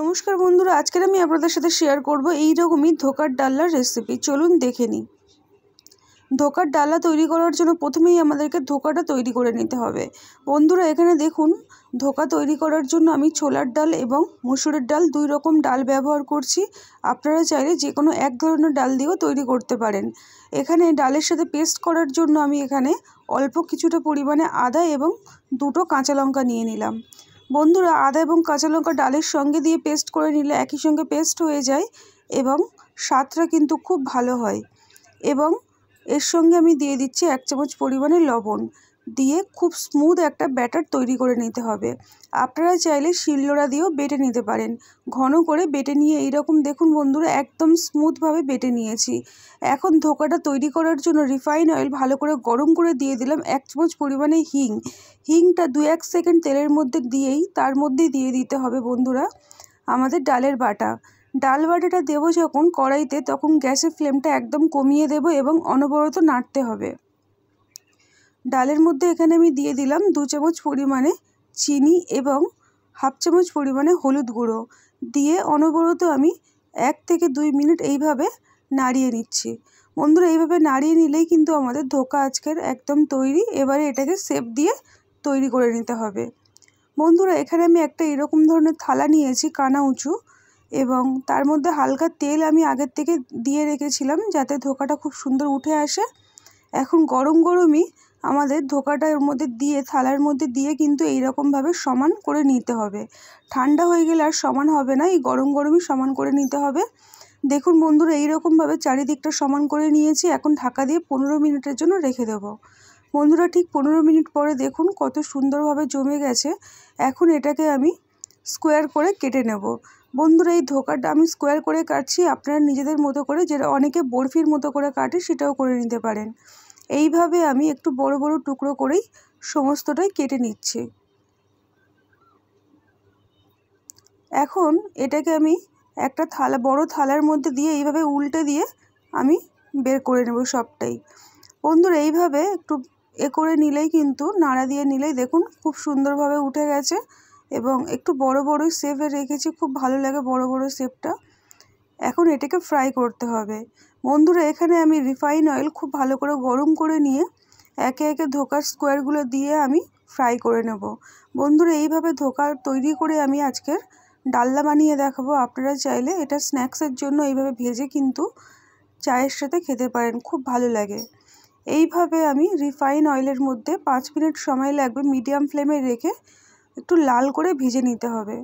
নমস্কার বন্ধুরা আজকের আমি আপনাদের সাথে শেয়ার করব এই রকমই ধোকার ডাল্লার রেসিপি চলুন দেখে নিই ধোকার ডাল্লা তৈরি করার জন্য প্রথমেই আমাদেরকে ধোকাটা তৈরি করে নিতে হবে বন্ধুরা এখানে দেখুন ধোকা তৈরি করার জন্য আমি ছোলার ডাল এবং মুসুরের ডাল দুই রকম ডাল ব্যবহার করছি আপনারা চাইলে যে কোনো এক ধরনের ডাল দিয়েও তৈরি করতে পারেন এখানে ডালের সাথে পেস্ট করার জন্য আমি এখানে অল্প কিছুটা পরিমাণে আদা এবং দুটো কাঁচা লঙ্কা নিয়ে নিলাম বন্ধুরা আদা এবং কাঁচা লঙ্কা ডালের সঙ্গে দিয়ে পেস্ট করে নিলে একই সঙ্গে পেস্ট হয়ে যায় এবং স্বাদটা কিন্তু খুব ভালো হয় এবং এর সঙ্গে আমি দিয়ে দিচ্ছি এক চামচ পরিমাণে লবণ দিয়ে খুব স্মুথ একটা ব্যাটার তৈরি করে নিতে হবে আপনারা চাইলে শিলনোড়া দিয়েও বেটে নিতে পারেন ঘন করে বেটে নিয়ে এইরকম দেখুন বন্ধুরা একদম স্মুথভাবে বেটে নিয়েছি এখন ধোকাটা তৈরি করার জন্য রিফাইন অয়েল ভালো করে গরম করে দিয়ে দিলাম এক চামচ পরিমাণে হিং হিংটা দু এক সেকেন্ড তেলের মধ্যে দিয়েই তার মধ্যে দিয়ে দিতে হবে বন্ধুরা আমাদের ডালের বাটা ডাল বাটাটা দেবো যখন কড়াইতে তখন গ্যাসের ফ্লেমটা একদম কমিয়ে দেব এবং অনবরত নাড়তে হবে ডালের মধ্যে এখানে আমি দিয়ে দিলাম দু চামচ পরিমাণে চিনি এবং হাফ চামচ পরিমাণে হলুদ গুঁড়ো দিয়ে অনবরত আমি এক থেকে দুই মিনিট এইভাবে নাড়িয়ে নিচ্ছি বন্ধুরা এইভাবে নাড়িয়ে নিলেই কিন্তু আমাদের ধোকা আজকের একদম তৈরি এবারে এটাকে সেপ দিয়ে তৈরি করে নিতে হবে বন্ধুরা এখানে আমি একটা এরকম ধরনের থালা নিয়েছি কানা উঁচু এবং তার মধ্যে হালকা তেল আমি আগের থেকে দিয়ে রেখেছিলাম যাতে ধোকাটা খুব সুন্দর উঠে আসে এখন গরম গরমই আমাদের ধোকাটা মধ্যে দিয়ে থালার মধ্যে দিয়ে কিন্তু এই রকমভাবে সমান করে নিতে হবে ঠান্ডা হয়ে গেলে আর সমান হবে না এই গরম গরমই সমান করে নিতে হবে দেখুন বন্ধুরা এইরকমভাবে চারিদিকটা সমান করে নিয়েছি এখন ঢাকা দিয়ে পনেরো মিনিটের জন্য রেখে দেব বন্ধুরা ঠিক পনেরো মিনিট পরে দেখুন কত সুন্দরভাবে জমে গেছে এখন এটাকে আমি স্কোয়ার করে কেটে নেব বন্ধুরা এই ধোকাটা আমি স্কোয়ার করে কাটছি আপনারা নিজেদের মতো করে যেটা অনেকে বরফির মতো করে কাটে সেটাও করে নিতে পারেন এইভাবে আমি একটু বড় বড় টুকরো করেই সমস্তটাই কেটে নিচ্ছি এখন এটাকে আমি একটা থালা বড় থালার মধ্যে দিয়ে এইভাবে উল্টে দিয়ে আমি বের করে নেব সবটাই বন্ধুরা এইভাবে একটু এ করে নিলেই কিন্তু নাড়া দিয়ে নিলেই দেখুন খুব সুন্দরভাবে উঠে গেছে এবং একটু বড় বড় শেপে রেখেছি খুব ভালো লাগে বড় বড় শেপটা এখন এটাকে ফ্রাই করতে হবে বন্ধুরা এখানে আমি রিফাইন অয়েল খুব ভালো করে গরম করে নিয়ে একে একে ধোকার স্কোয়ারগুলো দিয়ে আমি ফ্রাই করে নেব বন্ধুরা এইভাবে ধোকা তৈরি করে আমি আজকের ডাল্লা বানিয়ে দেখাবো আপনারা চাইলে এটা স্ন্যাক্সের জন্য এইভাবে ভেজে কিন্তু চায়ের সাথে খেতে পারেন খুব ভালো লাগে এইভাবে আমি রিফাইন অয়েলের মধ্যে পাঁচ মিনিট সময় লাগবে মিডিয়াম ফ্লেমে রেখে একটু লাল করে ভেজে নিতে হবে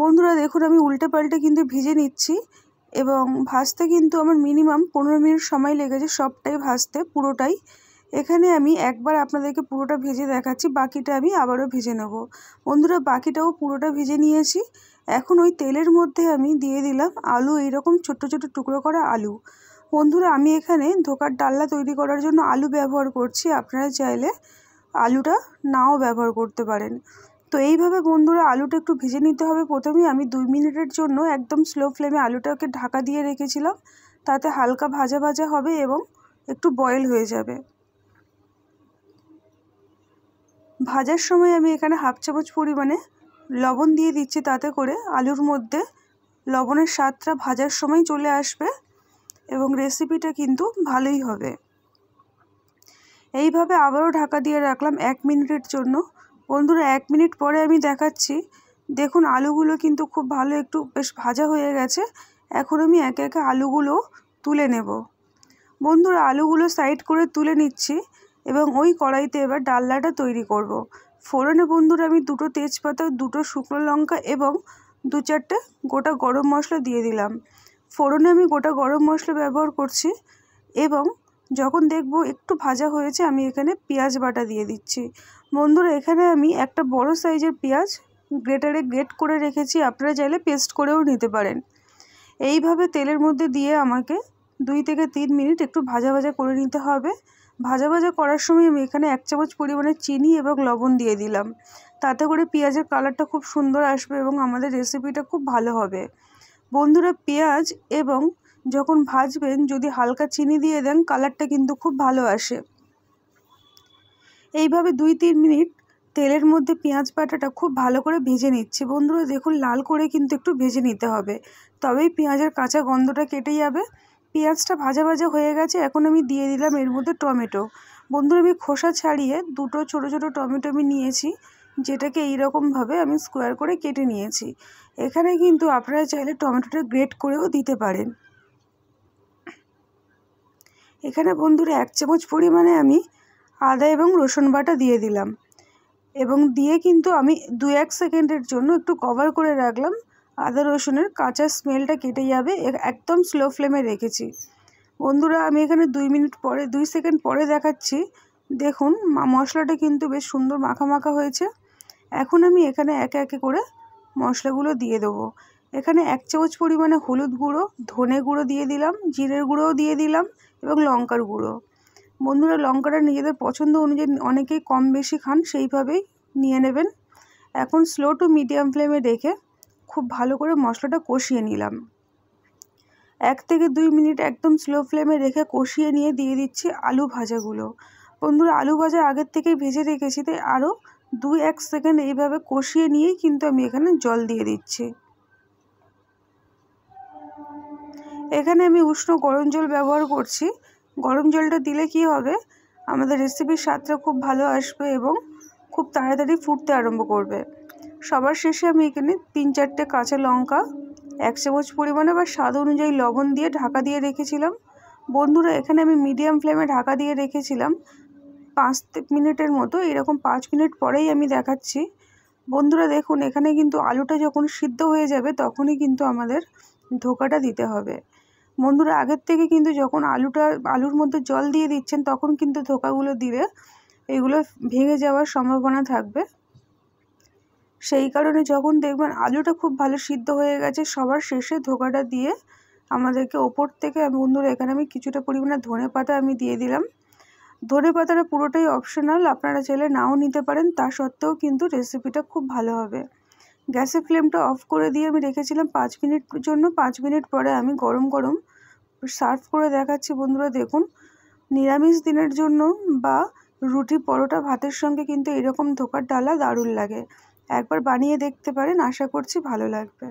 বন্ধুরা দেখুন আমি উল্টে পাল্টে কিন্তু ভিজে নিচ্ছি এবং ভাজতে কিন্তু আমার মিনিমাম পনেরো মিনিট সময় লেগেছে সবটাই ভাজতে পুরোটাই এখানে আমি একবার আপনাদেরকে পুরোটা ভেজে দেখাচ্ছি বাকিটা আমি আবারও ভেজে নেব বন্ধুরা বাকিটাও পুরোটা ভেজে নিয়েছি এখন ওই তেলের মধ্যে আমি দিয়ে দিলাম আলু এইরকম ছোট ছোট টুকরো করা আলু বন্ধুরা আমি এখানে ধোকার ডাল্লা তৈরি করার জন্য আলু ব্যবহার করছি আপনারা চাইলে আলুটা নাও ব্যবহার করতে পারেন তো এইভাবে বন্ধুরা আলুটা একটু ভেজে নিতে হবে প্রথমেই আমি দুই মিনিটের জন্য একদম স্লো ফ্লেমে আলুটাকে ঢাকা দিয়ে রেখেছিলাম তাতে হালকা ভাজা ভাজা হবে এবং একটু বয়েল হয়ে যাবে ভাজার সময় আমি এখানে হাফ চামচ পরিমাণে লবণ দিয়ে দিচ্ছি তাতে করে আলুর মধ্যে লবণের স্বাদটা ভাজার সময় চলে আসবে এবং রেসিপিটা কিন্তু ভালোই হবে এইভাবে আবারও ঢাকা দিয়ে রাখলাম এক মিনিটের জন্য বন্ধুরা এক মিনিট পরে আমি দেখাচ্ছি দেখুন আলুগুলো কিন্তু খুব ভালো একটু বেশ ভাজা হয়ে গেছে এখন আমি একে একে আলুগুলো তুলে নেব বন্ধুরা আলুগুলো সাইড করে তুলে নিচ্ছি এবং ওই কড়াইতে এবার ডাল্লাটা তৈরি করব। ফোড়নে বন্ধুরা আমি দুটো তেজপাতা দুটো শুকনো লঙ্কা এবং দু চারটে গোটা গরম মশলা দিয়ে দিলাম ফোড়নে আমি গোটা গরম মশলা ব্যবহার করছি এবং যখন দেখব একটু ভাজা হয়েছে আমি এখানে পেঁয়াজ বাটা দিয়ে দিচ্ছি বন্ধুরা এখানে আমি একটা বড় সাইজের পেঁয়াজ গ্রেটারে গ্রেট করে রেখেছি আপনারা চাইলে পেস্ট করেও নিতে পারেন এইভাবে তেলের মধ্যে দিয়ে আমাকে দুই থেকে তিন মিনিট একটু ভাজা ভাজা করে নিতে হবে ভাজা ভাজা করার সময় আমি এখানে এক চামচ পরিমাণে চিনি এবং লবণ দিয়ে দিলাম তাতে করে পেঁয়াজের কালারটা খুব সুন্দর আসবে এবং আমাদের রেসিপিটা খুব ভালো হবে বন্ধুরা পেঁয়াজ এবং যখন ভাজবেন যদি হালকা চিনি দিয়ে দেন কালারটা কিন্তু খুব ভালো আসে এইভাবে দুই তিন মিনিট তেলের মধ্যে পেঁয়াজ পাটাটা খুব ভালো করে ভেজে নিচ্ছি বন্ধুরা দেখুন লাল করে কিন্তু একটু ভেজে নিতে হবে তবেই পেঁয়াজের কাঁচা গন্ধটা কেটে যাবে পেঁয়াজটা ভাজা ভাজা হয়ে গেছে এখন আমি দিয়ে দিলাম এর মধ্যে টমেটো বন্ধুরা আমি খোসা ছাড়িয়ে দুটো ছোট ছোট টমেটো আমি নিয়েছি যেটাকে এইরকমভাবে আমি স্কোয়ার করে কেটে নিয়েছি এখানে কিন্তু আপনারা চাইলে টমেটোটা গ্রেট করেও দিতে পারেন এখানে বন্ধুরা এক চামচ পরিমাণে আমি আদা এবং রসুন বাটা দিয়ে দিলাম এবং দিয়ে কিন্তু আমি দু এক সেকেন্ডের জন্য একটু কভার করে রাখলাম আদা রসুনের কাঁচা স্মেলটা কেটে যাবে একদম স্লো ফ্লেমে রেখেছি বন্ধুরা আমি এখানে দুই মিনিট পরে দুই সেকেন্ড পরে দেখাচ্ছি দেখুন মশলাটা কিন্তু বেশ সুন্দর মাখা মাখা হয়েছে এখন আমি এখানে একে একে করে মশলাগুলো দিয়ে দেবো এখানে এক চামচ পরিমাণে হলুদ গুঁড়ো ধনে গুঁড়ো দিয়ে দিলাম জিরের গুঁড়োও দিয়ে দিলাম এবং লঙ্কার গুঁড়ো বন্ধুরা লঙ্কাটা নিজেদের পছন্দ অনুযায়ী অনেকেই কম বেশি খান সেইভাবেই নিয়ে নেবেন এখন স্লো টু মিডিয়াম ফ্লেমে রেখে খুব ভালো করে মশলাটা কষিয়ে নিলাম এক থেকে দুই মিনিট একদম স্লো ফ্লেমে রেখে কষিয়ে নিয়ে দিয়ে দিচ্ছি আলু ভাজাগুলো বন্ধুরা আলু ভাজা আগের থেকেই ভেজে রেখেছি তাই আরও দু এক সেকেন্ড এইভাবে কষিয়ে নিয়েই কিন্তু আমি এখানে জল দিয়ে দিচ্ছি এখানে আমি উষ্ণ গরম জল ব্যবহার করছি গরম জলটা দিলে কি হবে আমাদের রেসিপির স্বাদটা খুব ভালো আসবে এবং খুব তাড়াতাড়ি ফুটতে আরম্ভ করবে সবার শেষে আমি এখানে তিন চারটে কাঁচা লঙ্কা এক চামচ পরিমাণে বা স্বাদ অনুযায়ী লবণ দিয়ে ঢাকা দিয়ে রেখেছিলাম বন্ধুরা এখানে আমি মিডিয়াম ফ্লেমে ঢাকা দিয়ে রেখেছিলাম পাঁচ মিনিটের মতো এরকম পাঁচ মিনিট পরেই আমি দেখাচ্ছি বন্ধুরা দেখুন এখানে কিন্তু আলুটা যখন সিদ্ধ হয়ে যাবে তখনই কিন্তু আমাদের ধোকাটা দিতে হবে বন্ধুরা আগের থেকে কিন্তু যখন আলুটা আলুর মধ্যে জল দিয়ে দিচ্ছেন তখন কিন্তু ধোকাগুলো দিলে এগুলো ভেঙে যাওয়ার সম্ভাবনা থাকবে সেই কারণে যখন দেখবেন আলুটা খুব ভালো সিদ্ধ হয়ে গেছে সবার শেষে ধোকাটা দিয়ে আমাদেরকে ওপর থেকে বন্ধুরা এখানে আমি কিছুটা পরিমাণে ধনে পাতা আমি দিয়ে দিলাম ধনে পাতাটা পুরোটাই অপশনাল আপনারা চাইলে নাও নিতে পারেন তা সত্ত্বেও কিন্তু রেসিপিটা খুব ভালো হবে গ্যাসের ফ্লেমটা অফ করে দিয়ে আমি রেখেছিলাম পাঁচ মিনিট জন্য পাঁচ মিনিট পরে আমি গরম গরম সার্ভ করে দেখাচ্ছি বন্ধুরা দেখুন নিরামিষ দিনের জন্য বা রুটি পরোটা ভাতের সঙ্গে কিন্তু এরকম ধোকার ডালা দারুণ লাগে একবার বানিয়ে দেখতে পারেন আশা করছি ভালো লাগবে